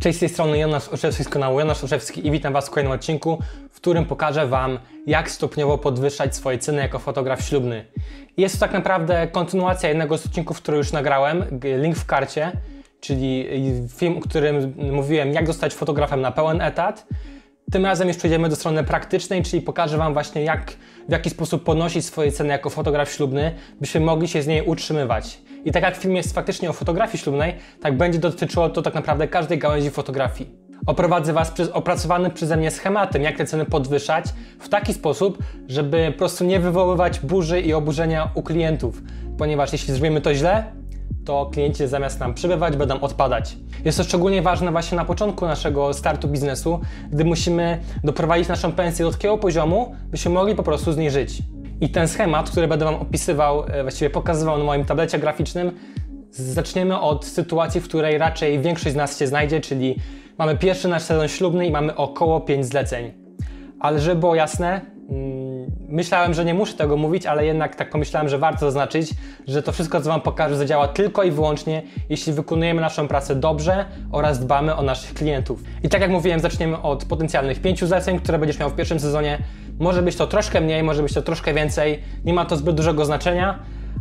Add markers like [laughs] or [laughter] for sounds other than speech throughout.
Cześć z tej strony Jonasz Oszewski z kanału Jonasz Oszewski i witam Was w kolejnym odcinku, w którym pokażę Wam, jak stopniowo podwyższać swoje ceny jako fotograf ślubny. Jest to tak naprawdę kontynuacja jednego z odcinków, który już nagrałem, link w karcie, czyli film, o którym mówiłem, jak zostać fotografem na pełen etat. Tym razem już przejdziemy do strony praktycznej, czyli pokażę Wam właśnie jak, w jaki sposób ponosić swoje ceny jako fotograf ślubny, byśmy mogli się z niej utrzymywać. I tak jak film jest faktycznie o fotografii ślubnej, tak będzie dotyczyło to tak naprawdę każdej gałęzi fotografii. Oprowadzę Was przez opracowany przeze mnie schematem, jak te ceny podwyższać w taki sposób, żeby po prostu nie wywoływać burzy i oburzenia u klientów, ponieważ jeśli zrobimy to źle, to klienci zamiast nam przybywać, będą odpadać. Jest to szczególnie ważne właśnie na początku naszego startu biznesu, gdy musimy doprowadzić naszą pensję do takiego poziomu, byśmy mogli po prostu z niej żyć. I ten schemat, który będę Wam opisywał, e, właściwie pokazywał na moim tablecie graficznym, zaczniemy od sytuacji, w której raczej większość z nas się znajdzie, czyli mamy pierwszy nasz sezon ślubny i mamy około 5 zleceń. Ale żeby było jasne, mm, Myślałem, że nie muszę tego mówić, ale jednak tak pomyślałem, że warto zaznaczyć, że to wszystko, co Wam pokażę, zadziała tylko i wyłącznie, jeśli wykonujemy naszą pracę dobrze oraz dbamy o naszych klientów. I tak jak mówiłem, zaczniemy od potencjalnych pięciu zleceń, które będziesz miał w pierwszym sezonie. Może być to troszkę mniej, może być to troszkę więcej, nie ma to zbyt dużego znaczenia,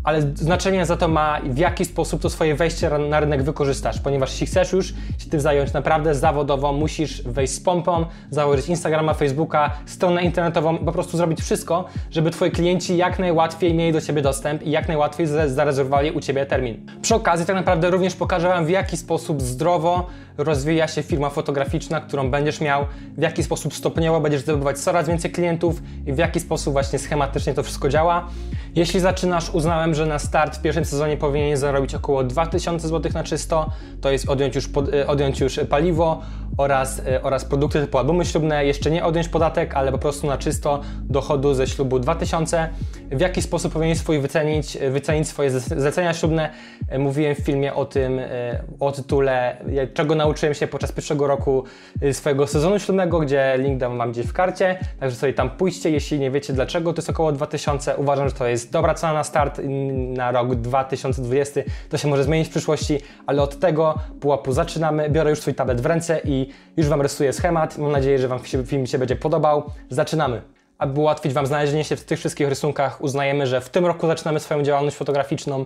ale znaczenie za to ma, w jaki sposób to swoje wejście na rynek wykorzystasz, ponieważ jeśli chcesz już się tym zająć naprawdę zawodowo, musisz wejść z pompą, założyć Instagrama, Facebooka, stronę internetową, po prostu zrobić wszystko, żeby Twoi klienci jak najłatwiej mieli do Ciebie dostęp i jak najłatwiej zarezerwowali u Ciebie termin. Przy okazji tak naprawdę również pokażę Wam, w jaki sposób zdrowo rozwija się firma fotograficzna, którą będziesz miał, w jaki sposób stopniowo będziesz zdobywać coraz więcej klientów i w jaki sposób właśnie schematycznie to wszystko działa. Jeśli zaczynasz, uznałem, że na start w pierwszym sezonie powinien zarobić około 2000 zł na czysto, to jest odjąć już, pod, e, odjąć już paliwo, oraz, e, oraz produkty typu albumy ślubne jeszcze nie odjąć podatek, ale po prostu na czysto dochodu ze ślubu 2000. W jaki sposób powinien swój wycenić, e, wycenić swoje zlecenia ślubne? E, mówiłem w filmie o tym, o tytule, czego nauczyłem się podczas pierwszego roku swojego sezonu ślubnego, gdzie link dam Wam gdzieś w karcie, także sobie tam pójście, jeśli nie wiecie dlaczego, to jest około 2000. Uważam, że to jest dobra cena na start na rok 2020, to się może zmienić w przyszłości, ale od tego pułapu zaczynamy. Biorę już swój tablet w ręce i już Wam rysuję schemat. Mam nadzieję, że Wam film się będzie podobał. Zaczynamy! Aby ułatwić Wam znalezienie się w tych wszystkich rysunkach, uznajemy, że w tym roku zaczynamy swoją działalność fotograficzną.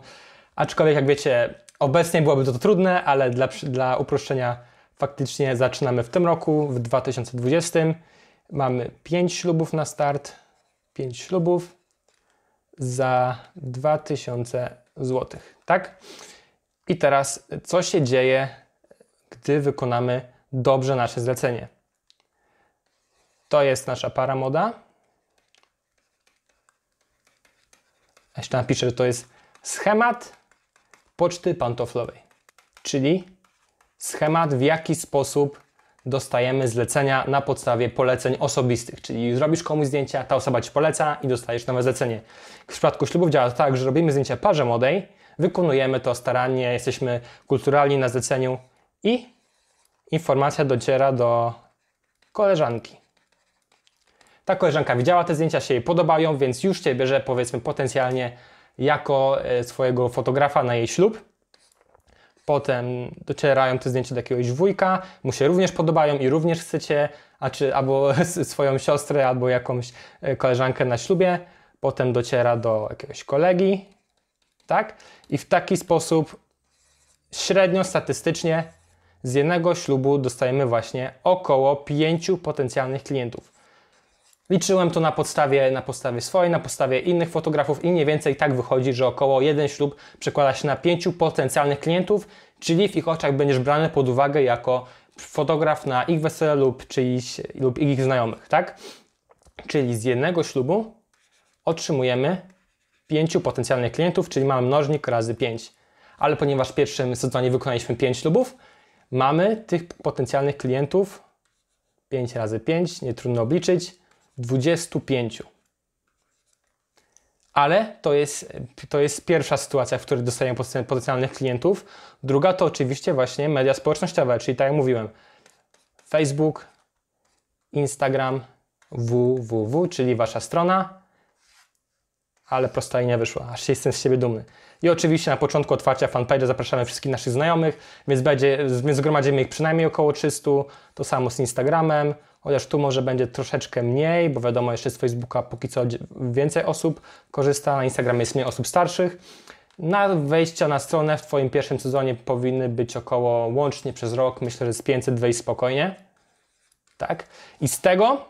Aczkolwiek, jak wiecie, obecnie byłoby to trudne, ale dla, dla uproszczenia faktycznie zaczynamy w tym roku, w 2020. Mamy 5 ślubów na start, 5 ślubów za 2000 zł, tak? I teraz, co się dzieje, gdy wykonamy dobrze nasze zlecenie. To jest nasza paramoda. Jeszcze napiszę, że to jest schemat poczty pantoflowej, czyli schemat, w jaki sposób dostajemy zlecenia na podstawie poleceń osobistych, czyli zrobisz komuś zdjęcia, ta osoba ci poleca i dostajesz nowe zlecenie. W przypadku ślubów działa to tak, że robimy zdjęcia parze młodej, wykonujemy to starannie, jesteśmy kulturalni na zleceniu i informacja dociera do koleżanki. Ta koleżanka widziała te zdjęcia, się jej podobają, więc już Cię bierze powiedzmy potencjalnie jako e, swojego fotografa na jej ślub. Potem docierają te zdjęcia do jakiegoś wujka, mu się również podobają i również chcecie, a czy albo [laughs] swoją siostrę, albo jakąś e, koleżankę na ślubie. Potem dociera do jakiegoś kolegi, tak? I w taki sposób średnio statystycznie z jednego ślubu dostajemy właśnie około 5 potencjalnych klientów. Liczyłem to na podstawie, na podstawie swojej, na podstawie innych fotografów i mniej więcej tak wychodzi, że około jeden ślub przekłada się na pięciu potencjalnych klientów, czyli w ich oczach będziesz brany pod uwagę jako fotograf na ich wesele lub, czyjś, lub ich znajomych, tak? Czyli z jednego ślubu otrzymujemy pięciu potencjalnych klientów, czyli mamy mnożnik razy 5. Ale ponieważ w pierwszym sezonie wykonaliśmy 5 ślubów, mamy tych potencjalnych klientów 5 razy 5, nie trudno obliczyć, 25. Ale to jest, to jest pierwsza sytuacja, w której dostajemy potencjalnych klientów. Druga to oczywiście właśnie media społecznościowe, czyli tak jak mówiłem, Facebook, Instagram, www, czyli wasza strona, ale prosta nie wyszła, aż jestem z siebie dumny. I oczywiście na początku otwarcia Fanpage zapraszamy wszystkich naszych znajomych, więc, będzie, więc zgromadzimy ich przynajmniej około 300. To samo z Instagramem, chociaż tu może będzie troszeczkę mniej, bo wiadomo, jeszcze z Facebooka póki co więcej osób korzysta, na Instagramie jest mniej osób starszych. Na wejścia na stronę w Twoim pierwszym sezonie powinny być około łącznie przez rok, myślę, że z 500 wejść spokojnie. Tak? I z tego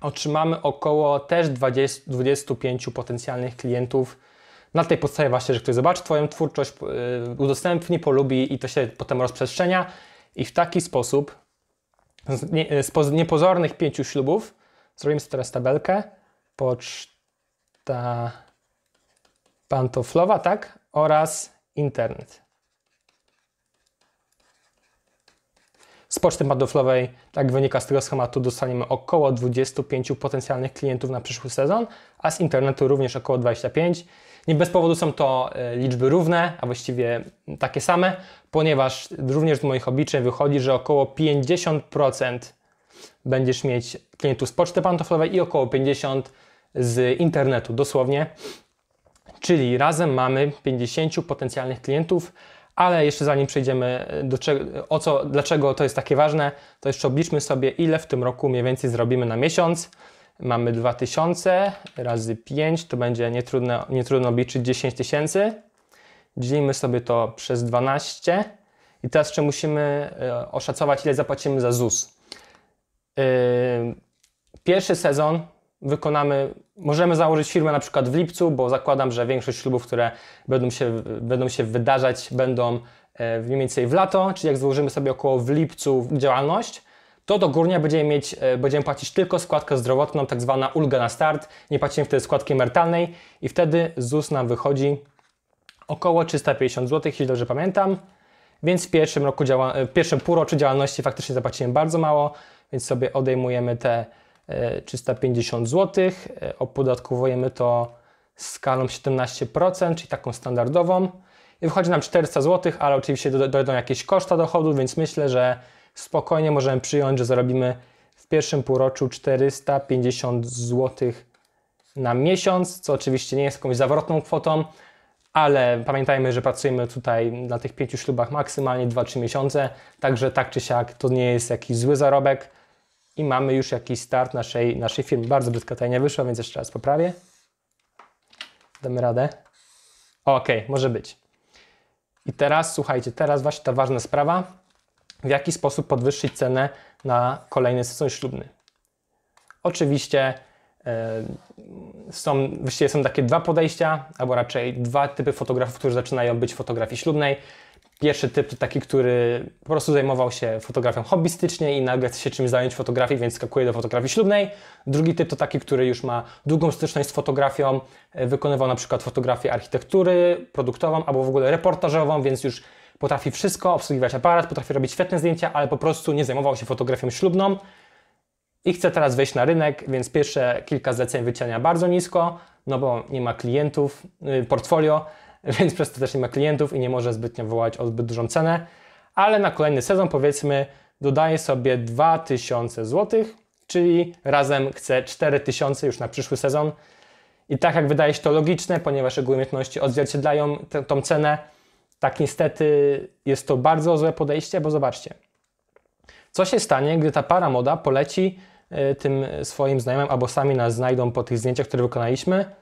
otrzymamy około też 20, 25 potencjalnych klientów na tej podstawie właśnie, że ktoś zobaczy Twoją twórczość, y, udostępni, polubi i to się potem rozprzestrzenia i w taki sposób z, nie, y, z niepozornych pięciu ślubów zrobimy sobie teraz tabelkę poczta pantoflowa, tak? Oraz internet. Z poczty pantoflowej, tak wynika z tego schematu, dostaniemy około 25 potencjalnych klientów na przyszły sezon, a z internetu również około 25. Nie bez powodu są to e, liczby równe, a właściwie takie same, ponieważ również z moich obliczeń wychodzi, że około 50% będziesz mieć klientów z poczty pantoflowej i około 50% z internetu dosłownie. Czyli razem mamy 50 potencjalnych klientów, ale jeszcze zanim przejdziemy e, do czego, o co, dlaczego to jest takie ważne, to jeszcze obliczmy sobie, ile w tym roku mniej więcej zrobimy na miesiąc mamy 2000 razy 5, to będzie nietrudno, nietrudno obliczyć 10 tysięcy. Dzielimy sobie to przez 12 i teraz jeszcze musimy e, oszacować, ile zapłacimy za ZUS. E, pierwszy sezon wykonamy, możemy założyć firmę na przykład w lipcu, bo zakładam, że większość ślubów, które będą się, będą się wydarzać, będą e, mniej więcej w lato, czyli jak złożymy sobie około w lipcu działalność, to górnia będziemy, mieć, e, będziemy płacić tylko składkę zdrowotną, tak zwana ulga na start. Nie płacimy wtedy składki emerytalnej i wtedy ZUS nam wychodzi około 350 zł, jeśli dobrze pamiętam. Więc w pierwszym, roku działa, e, w pierwszym półroczu działalności faktycznie zapłacimy bardzo mało, więc sobie odejmujemy te 350 e, zł, opodatkowujemy to skalą 17%, czyli taką standardową. I wychodzi nam 400 zł, ale oczywiście dojdą jakieś koszta dochodu, więc myślę, że spokojnie możemy przyjąć, że zarobimy w pierwszym półroczu 450 zł na miesiąc, co oczywiście nie jest jakąś zawrotną kwotą, ale pamiętajmy, że pracujemy tutaj na tych pięciu ślubach maksymalnie 2-3 miesiące, także tak czy siak to nie jest jakiś zły zarobek i mamy już jakiś start naszej, naszej firmy. Bardzo brzydka tajnia wyszła, więc jeszcze raz poprawię. Damy radę. Okej, okay, może być. I teraz, słuchajcie, teraz właśnie ta ważna sprawa w jaki sposób podwyższyć cenę na kolejny sezon ślubny. Oczywiście e, są, są takie dwa podejścia, albo raczej dwa typy fotografów, którzy zaczynają być fotografii ślubnej. Pierwszy typ to taki, który po prostu zajmował się fotografią hobbystycznie i nagle chce się czymś zająć fotografii, więc skakuje do fotografii ślubnej. Drugi typ to taki, który już ma długą styczność z fotografią, e, wykonywał na przykład fotografię architektury, produktową albo w ogóle reportażową, więc już Potrafi wszystko, obsługiwać aparat, potrafi robić świetne zdjęcia, ale po prostu nie zajmował się fotografią ślubną i chce teraz wejść na rynek, więc pierwsze kilka zleceń wyciania bardzo nisko, no bo nie ma klientów, y, portfolio, [laughs] więc przez to też nie ma klientów i nie może zbytnio wołać o zbyt dużą cenę, ale na kolejny sezon powiedzmy dodaje sobie 2000 zł, czyli razem chce 4000 już na przyszły sezon. I tak jak wydaje się to logiczne, ponieważ jego umiejętności odzwierciedlają tę, tą cenę, tak niestety jest to bardzo złe podejście, bo zobaczcie, co się stanie, gdy ta para moda poleci y, tym swoim znajomym, albo sami nas znajdą po tych zdjęciach, które wykonaliśmy,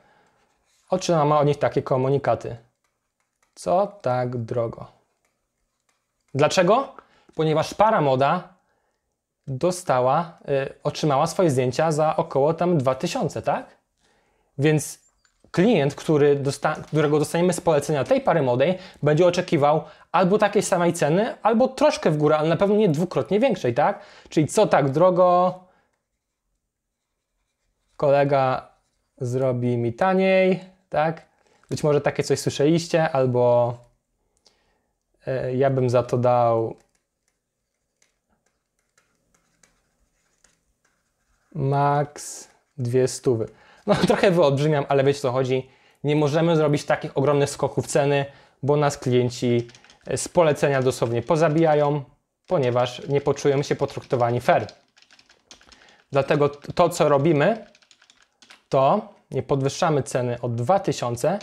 otrzymamy od nich takie komunikaty. Co tak drogo? Dlaczego? Ponieważ para moda dostała, y, otrzymała swoje zdjęcia za około tam 2000, tak? Więc klient, który dosta którego dostaniemy z polecenia tej pary młodej, będzie oczekiwał albo takiej samej ceny, albo troszkę w górę, ale na pewno nie dwukrotnie większej, tak? Czyli co tak drogo kolega zrobi mi taniej, tak? Być może takie coś słyszeliście, albo yy, ja bym za to dał max dwie stówy. No [laughs] trochę wyolbrzymiam, ale wiecie co chodzi. Nie możemy zrobić takich ogromnych skoków ceny, bo nas klienci e, z polecenia dosłownie pozabijają, ponieważ nie poczują się potraktowani fair. Dlatego to, co robimy, to nie podwyższamy ceny o 2000,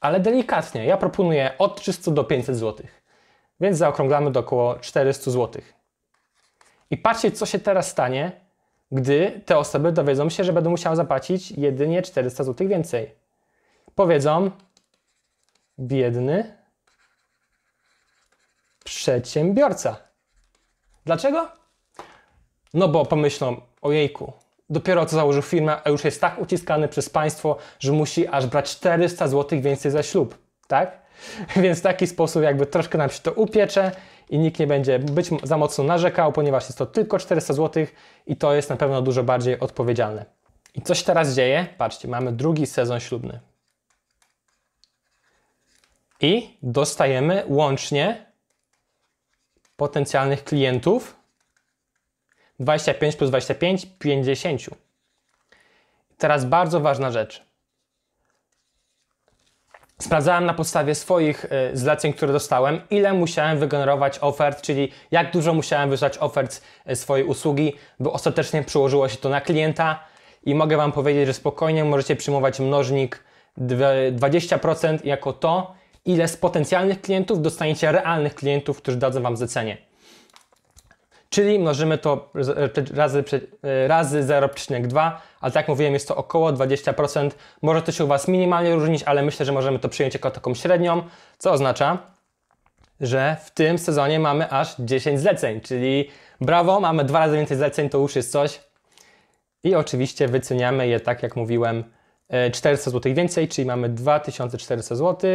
ale delikatnie. Ja proponuję od 300 do 500 zł, więc zaokrąglamy do około 400 zł. I patrzcie, co się teraz stanie, gdy te osoby dowiedzą się, że będą musiały zapłacić jedynie 400 zł więcej. Powiedzą, biedny przedsiębiorca. Dlaczego? No bo pomyślą, ojejku, dopiero co założył firmę, a już jest tak uciskany przez państwo, że musi aż brać 400 zł więcej za ślub, tak? [laughs] Więc w taki sposób jakby troszkę nam się to upiecze i nikt nie będzie być za mocno narzekał, ponieważ jest to tylko 400 zł i to jest na pewno dużo bardziej odpowiedzialne. I coś teraz dzieje? Patrzcie, mamy drugi sezon ślubny. I dostajemy łącznie potencjalnych klientów 25 plus 25, 50. Teraz bardzo ważna rzecz. Sprawdzałem na podstawie swoich e, zleceń, które dostałem, ile musiałem wygenerować ofert, czyli jak dużo musiałem wysłać ofert e, swojej usługi, by ostatecznie przełożyło się to na klienta i mogę Wam powiedzieć, że spokojnie możecie przyjmować mnożnik 20% jako to, ile z potencjalnych klientów dostaniecie realnych klientów, którzy dadzą Wam zlecenie czyli mnożymy to e, razy, e, razy 0,2, ale tak jak mówiłem, jest to około 20%. Może to się u Was minimalnie różnić, ale myślę, że możemy to przyjąć jako taką średnią, co oznacza, że w tym sezonie mamy aż 10 zleceń, czyli brawo, mamy dwa razy więcej zleceń, to już jest coś. I oczywiście wyceniamy je, tak jak mówiłem, 400 e, zł więcej, czyli mamy 2400 zł.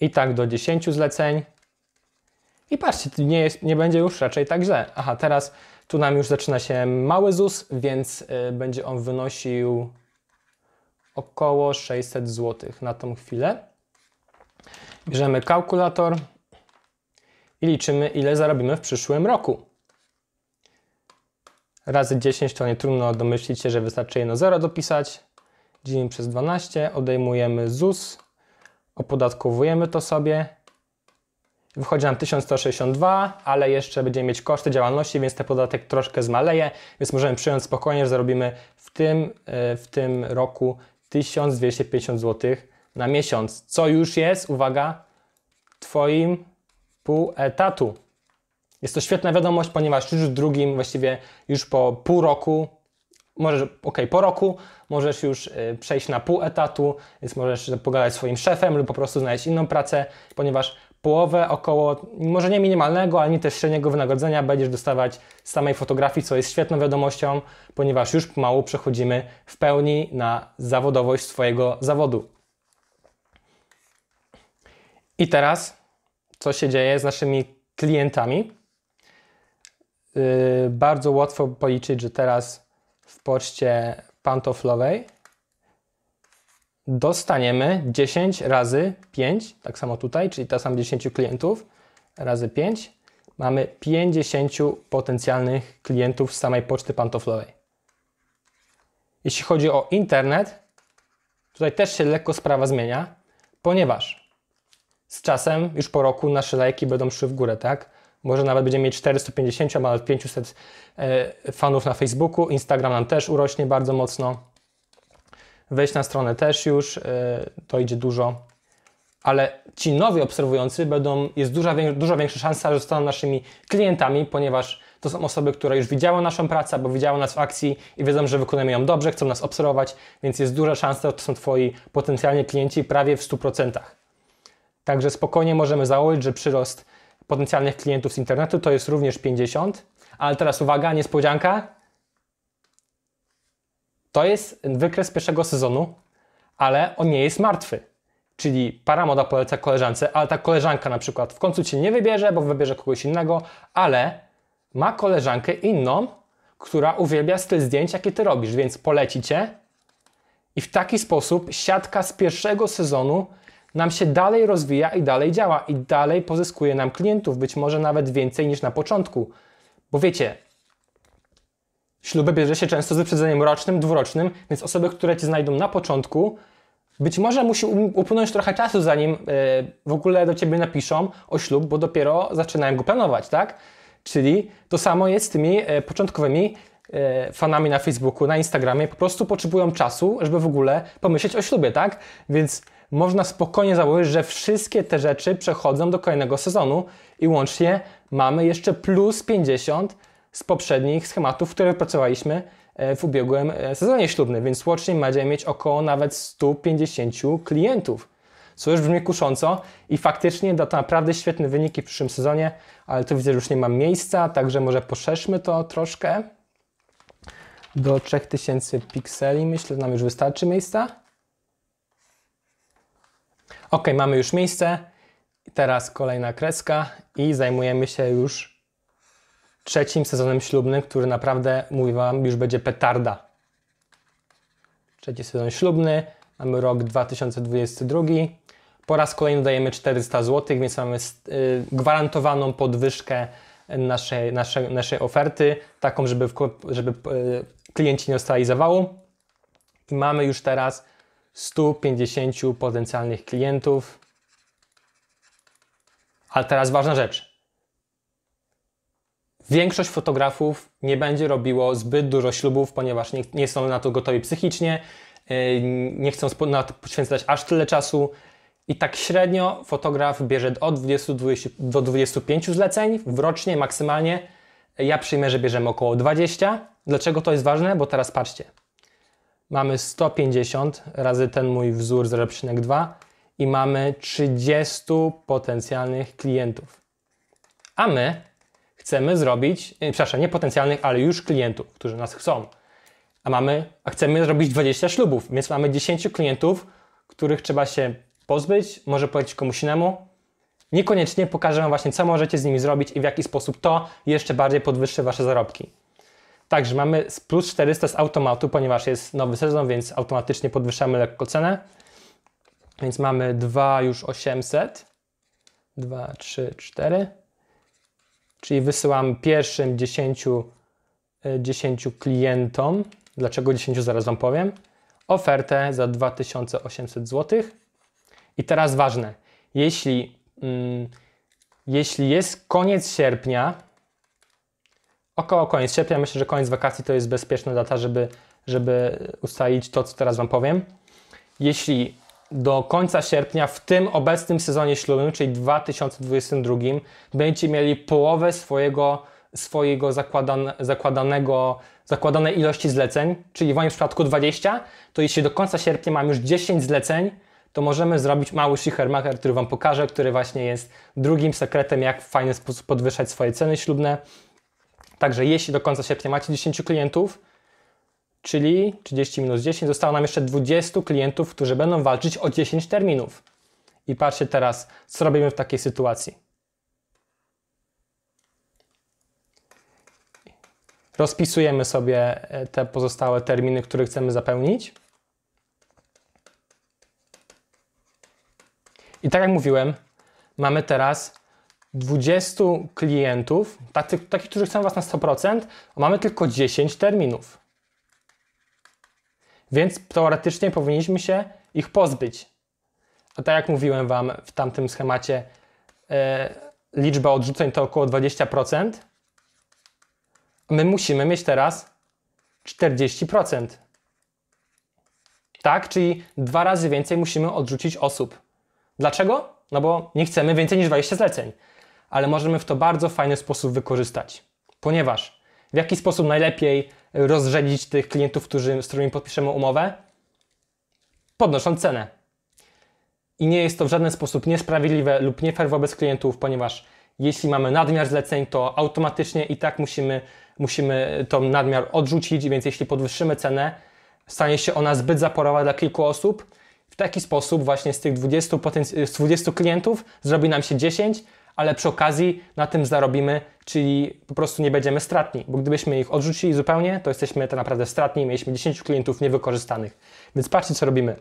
I tak do 10 zleceń. I patrzcie, nie, jest, nie będzie już raczej tak źle. Aha, teraz tu nam już zaczyna się mały ZUS, więc y, będzie on wynosił około 600 zł na tą chwilę. Bierzemy kalkulator i liczymy, ile zarobimy w przyszłym roku. Razy 10 to nie trudno domyślić się, że wystarczy jedno 0 dopisać. Dzielimy przez 12, odejmujemy ZUS, opodatkowujemy to sobie Wychodzi nam 1162, ale jeszcze będziemy mieć koszty działalności, więc ten podatek troszkę zmaleje, więc możemy przyjąć spokojnie, że zarobimy w tym, e, w tym roku 1250 zł na miesiąc, co już jest, uwaga, Twoim pół etatu. Jest to świetna wiadomość, ponieważ już w drugim, właściwie już po pół roku, możesz, ok, po roku możesz już e, przejść na pół etatu, więc możesz pogadać z swoim szefem lub po prostu znaleźć inną pracę, ponieważ połowę około, może nie minimalnego, ani też średniego wynagrodzenia będziesz dostawać z samej fotografii, co jest świetną wiadomością, ponieważ już pomału przechodzimy w pełni na zawodowość swojego zawodu. I teraz, co się dzieje z naszymi klientami? Yy, bardzo łatwo policzyć, że teraz w poczcie pantoflowej dostaniemy 10 razy 5, tak samo tutaj, czyli ta sam 10 klientów razy 5. Mamy 50 potencjalnych klientów z samej poczty pantoflowej. Jeśli chodzi o internet, tutaj też się lekko sprawa zmienia, ponieważ z czasem, już po roku, nasze lajki będą szły w górę, tak? Może nawet będziemy mieć 450, a nawet 500 e, fanów na Facebooku. Instagram nam też urośnie bardzo mocno wejść na stronę też już, e, to idzie dużo, ale ci nowi obserwujący będą, jest duża, dużo większa szansa, że zostaną naszymi klientami, ponieważ to są osoby, które już widziały naszą pracę, bo widziały nas w akcji i wiedzą, że wykonujemy ją dobrze, chcą nas obserwować, więc jest duża szansa, że to są Twoi potencjalni klienci prawie w 100%. Także spokojnie możemy założyć, że przyrost potencjalnych klientów z internetu to jest również 50, ale teraz uwaga, niespodzianka, to jest wykres pierwszego sezonu, ale on nie jest martwy. Czyli para moda poleca koleżance, ale ta koleżanka na przykład w końcu cię nie wybierze, bo wybierze kogoś innego, ale ma koleżankę inną, która uwielbia styl zdjęć, jakie ty robisz, więc poleci cię. I w taki sposób siatka z pierwszego sezonu nam się dalej rozwija i dalej działa, i dalej pozyskuje nam klientów, być może nawet więcej niż na początku. Bo wiecie, Śluby bierze się często z wyprzedzeniem rocznym, dwurocznym, więc osoby, które ci znajdą na początku, być może musi upłynąć trochę czasu, zanim e, w ogóle do ciebie napiszą o ślub, bo dopiero zaczynają go planować, tak? Czyli to samo jest z tymi e, początkowymi e, fanami na Facebooku, na Instagramie, po prostu potrzebują czasu, żeby w ogóle pomyśleć o ślubie, tak? Więc można spokojnie założyć, że wszystkie te rzeczy przechodzą do kolejnego sezonu i łącznie mamy jeszcze plus 50 z poprzednich schematów, które wypracowaliśmy e, w ubiegłym e, sezonie ślubnym, więc łącznie będziemy mieć około nawet 150 klientów. Co już brzmi kusząco i faktycznie da to naprawdę świetne wyniki w przyszłym sezonie, ale tu widzę, że już nie mam miejsca, także może poszerzmy to troszkę do 3000 pikseli. Myślę, że nam już wystarczy miejsca. Ok, mamy już miejsce. Teraz kolejna kreska i zajmujemy się już trzecim sezonem ślubnym, który naprawdę, mówię Wam, już będzie petarda. Trzeci sezon ślubny, mamy rok 2022. Po raz kolejny dajemy 400 zł, więc mamy y, gwarantowaną podwyżkę naszej, naszej, naszej oferty, taką, żeby, żeby y, klienci nie dostali zawału. I mamy już teraz 150 potencjalnych klientów. Ale teraz ważna rzecz. Większość fotografów nie będzie robiło zbyt dużo ślubów, ponieważ nie, nie są na to gotowi psychicznie, y, nie chcą na to poświęcać aż tyle czasu. I tak średnio fotograf bierze od 20 do 25 zleceń rocznie maksymalnie. Ja przyjmę, że bierzemy około 20. Dlaczego to jest ważne? Bo teraz patrzcie. Mamy 150 razy ten mój wzór 0,2 i mamy 30 potencjalnych klientów. A my chcemy zrobić, e, przepraszam, nie potencjalnych, ale już klientów, którzy nas chcą. A mamy, a chcemy zrobić 20 ślubów, więc mamy 10 klientów, których trzeba się pozbyć, może powiedzieć komuś innemu. Niekoniecznie pokażę Wam właśnie, co możecie z nimi zrobić i w jaki sposób to jeszcze bardziej podwyższy Wasze zarobki. Także mamy plus 400 z automatu, ponieważ jest nowy sezon, więc automatycznie podwyższamy lekko cenę. Więc mamy 2 już 800, 2, 3, 4, czyli wysyłam pierwszym 10, 10 e, klientom, dlaczego 10 zaraz Wam powiem, ofertę za 2800 zł. I teraz ważne, jeśli, mm, jeśli jest koniec sierpnia, około koniec sierpnia, myślę, że koniec wakacji to jest bezpieczna data, żeby, żeby ustalić to, co teraz Wam powiem. Jeśli do końca sierpnia w tym obecnym sezonie ślubnym, czyli 2022, będziecie mieli połowę swojego, swojego zakładane, zakładanego, zakładanej ilości zleceń, czyli w moim przypadku 20, to jeśli do końca sierpnia mam już 10 zleceń, to możemy zrobić mały schichermacher, który Wam pokażę, który właśnie jest drugim sekretem, jak w fajny sposób podwyższać swoje ceny ślubne. Także jeśli do końca sierpnia macie 10 klientów, czyli 30 minus 10, zostało nam jeszcze 20 klientów, którzy będą walczyć o 10 terminów. I patrzcie teraz, co robimy w takiej sytuacji. Rozpisujemy sobie e, te pozostałe terminy, które chcemy zapełnić. I tak jak mówiłem, mamy teraz 20 klientów, takich, którzy chcą Was na 100%, a mamy tylko 10 terminów więc teoretycznie powinniśmy się ich pozbyć. A tak jak mówiłem Wam w tamtym schemacie, e, liczba odrzuceń to około 20%. My musimy mieć teraz 40%. Tak, czyli dwa razy więcej musimy odrzucić osób. Dlaczego? No bo nie chcemy więcej niż 20 zleceń, ale możemy w to bardzo fajny sposób wykorzystać. Ponieważ w jaki sposób najlepiej rozrzedzić tych klientów, którzy, z którymi podpiszemy umowę, podnosząc cenę. I nie jest to w żaden sposób niesprawiedliwe lub nie fair wobec klientów, ponieważ jeśli mamy nadmiar zleceń, to automatycznie i tak musimy, musimy ten nadmiar odrzucić, więc jeśli podwyższymy cenę, stanie się ona zbyt zaporowa dla kilku osób. W taki sposób właśnie z tych 20, z 20 klientów zrobi nam się 10, ale przy okazji na tym zarobimy, czyli po prostu nie będziemy stratni, bo gdybyśmy ich odrzucili zupełnie, to jesteśmy tak naprawdę stratni, mieliśmy 10 klientów niewykorzystanych. Więc patrzcie, co robimy.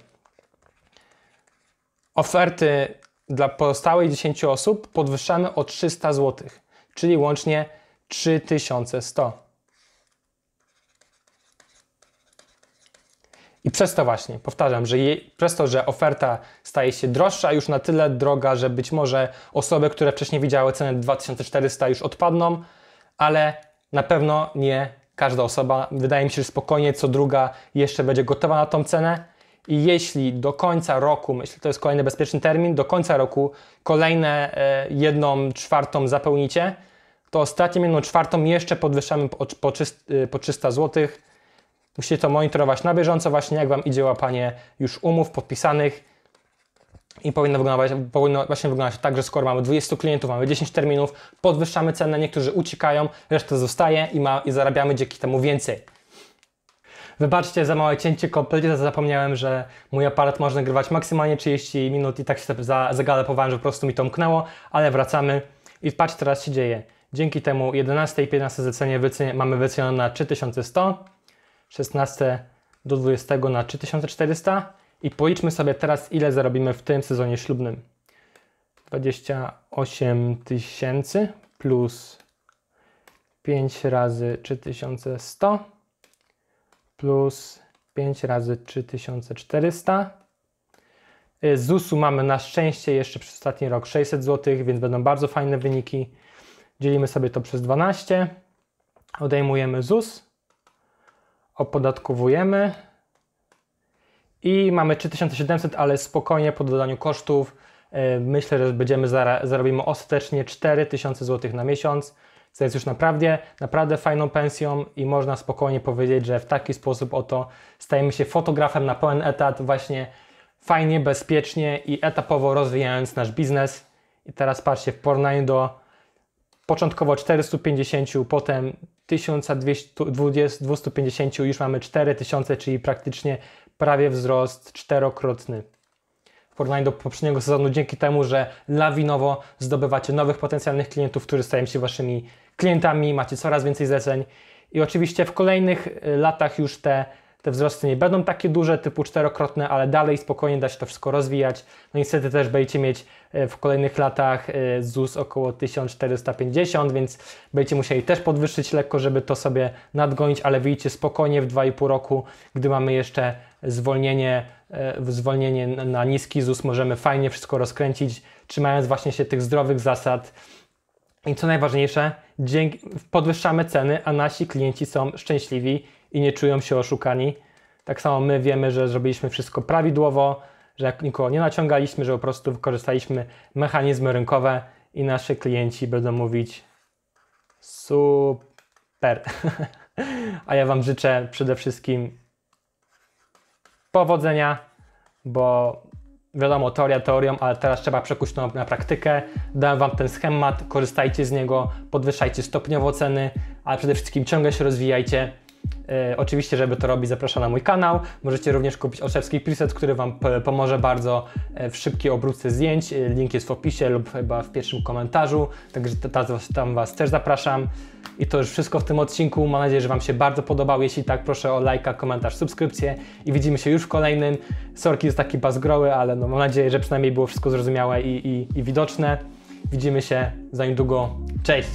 Oferty dla pozostałych 10 osób podwyższamy o 300 zł, czyli łącznie 3100. I przez to właśnie, powtarzam, że je, przez to, że oferta staje się droższa, już na tyle droga, że być może osoby, które wcześniej widziały cenę 2400 już odpadną, ale na pewno nie każda osoba. Wydaje mi się, że spokojnie co druga jeszcze będzie gotowa na tą cenę. I jeśli do końca roku, myślę, to jest kolejny bezpieczny termin, do końca roku kolejne y, jedną czwartą zapełnicie, to ostatnią jedną czwartą jeszcze podwyższamy po, po, 300 e, zł Musicie to monitorować na bieżąco właśnie, jak Wam idzie łapanie już umów podpisanych i powinno wyglądać, powinno właśnie wyglądać tak, że skoro mamy 20 klientów, mamy 10 terminów, podwyższamy cenę, niektórzy uciekają, reszta zostaje i, ma, i zarabiamy dzięki temu więcej. Wybaczcie za małe cięcie, kompletnie zapomniałem, że mój aparat może nagrywać maksymalnie 30 minut i tak się zagalopowałem, że po prostu mi to umknęło, ale wracamy i patrz teraz się dzieje. Dzięki temu 11 i 15 zlecenie wycenie, mamy wycenione na 3100, 16 do 20 na 3400 i policzmy sobie teraz, ile zarobimy w tym sezonie ślubnym. 28 tysięcy plus 5 razy 3100 plus 5 razy 3400. Y, ZUS-u mamy na szczęście jeszcze przez ostatni rok 600 zł, więc będą bardzo fajne wyniki. Dzielimy sobie to przez 12, odejmujemy ZUS opodatkowujemy i mamy 3700, ale spokojnie po dodaniu kosztów e, myślę, że będziemy zarobimy ostatecznie 4000 zł na miesiąc, co jest już naprawdę, naprawdę fajną pensją i można spokojnie powiedzieć, że w taki sposób oto stajemy się fotografem na pełen etat właśnie fajnie, bezpiecznie i etapowo rozwijając nasz biznes. I teraz patrzcie, w porównaniu do początkowo 450, potem 1250 już mamy 4000, czyli praktycznie prawie wzrost czterokrotny w porównaniu do poprzedniego sezonu, dzięki temu, że lawinowo zdobywacie nowych potencjalnych klientów, którzy stają się waszymi klientami, macie coraz więcej zleceń i oczywiście w kolejnych y, latach już te te wzrosty nie będą takie duże, typu czterokrotne, ale dalej spokojnie da się to wszystko rozwijać. No niestety też będziecie mieć e, w kolejnych latach e, ZUS około 1450, więc będziecie musieli też podwyższyć lekko, żeby to sobie nadgonić, ale widzicie spokojnie w 2,5 roku, gdy mamy jeszcze zwolnienie, e, zwolnienie na niski ZUS, możemy fajnie wszystko rozkręcić, trzymając właśnie się tych zdrowych zasad. I co najważniejsze, podwyższamy ceny, a nasi klienci są szczęśliwi i nie czują się oszukani. Tak samo my wiemy, że zrobiliśmy wszystko prawidłowo, że nikogo nie naciągaliśmy, że po prostu wykorzystaliśmy mechanizmy rynkowe i nasi klienci będą mówić super. [laughs] A ja Wam życzę przede wszystkim powodzenia, bo wiadomo, teoria teorią, ale teraz trzeba przekuć to na praktykę. Dałem Wam ten schemat, korzystajcie z niego, podwyższajcie stopniowo ceny, ale przede wszystkim ciągle się rozwijajcie, E, oczywiście, żeby to robić, zapraszam na mój kanał. Możecie również kupić Olszewski preset, który Wam pomoże bardzo e, w szybkiej obróbce zdjęć. E, link jest w opisie lub chyba w pierwszym komentarzu, także tam Was też zapraszam. I to już wszystko w tym odcinku. Mam nadzieję, że Wam się bardzo podobał. Jeśli tak, proszę o lajka, komentarz, subskrypcję i widzimy się już w kolejnym. Sorki jest taki bazgroły, ale no, mam nadzieję, że przynajmniej było wszystko zrozumiałe i, i, i widoczne. Widzimy się za niedługo. Cześć!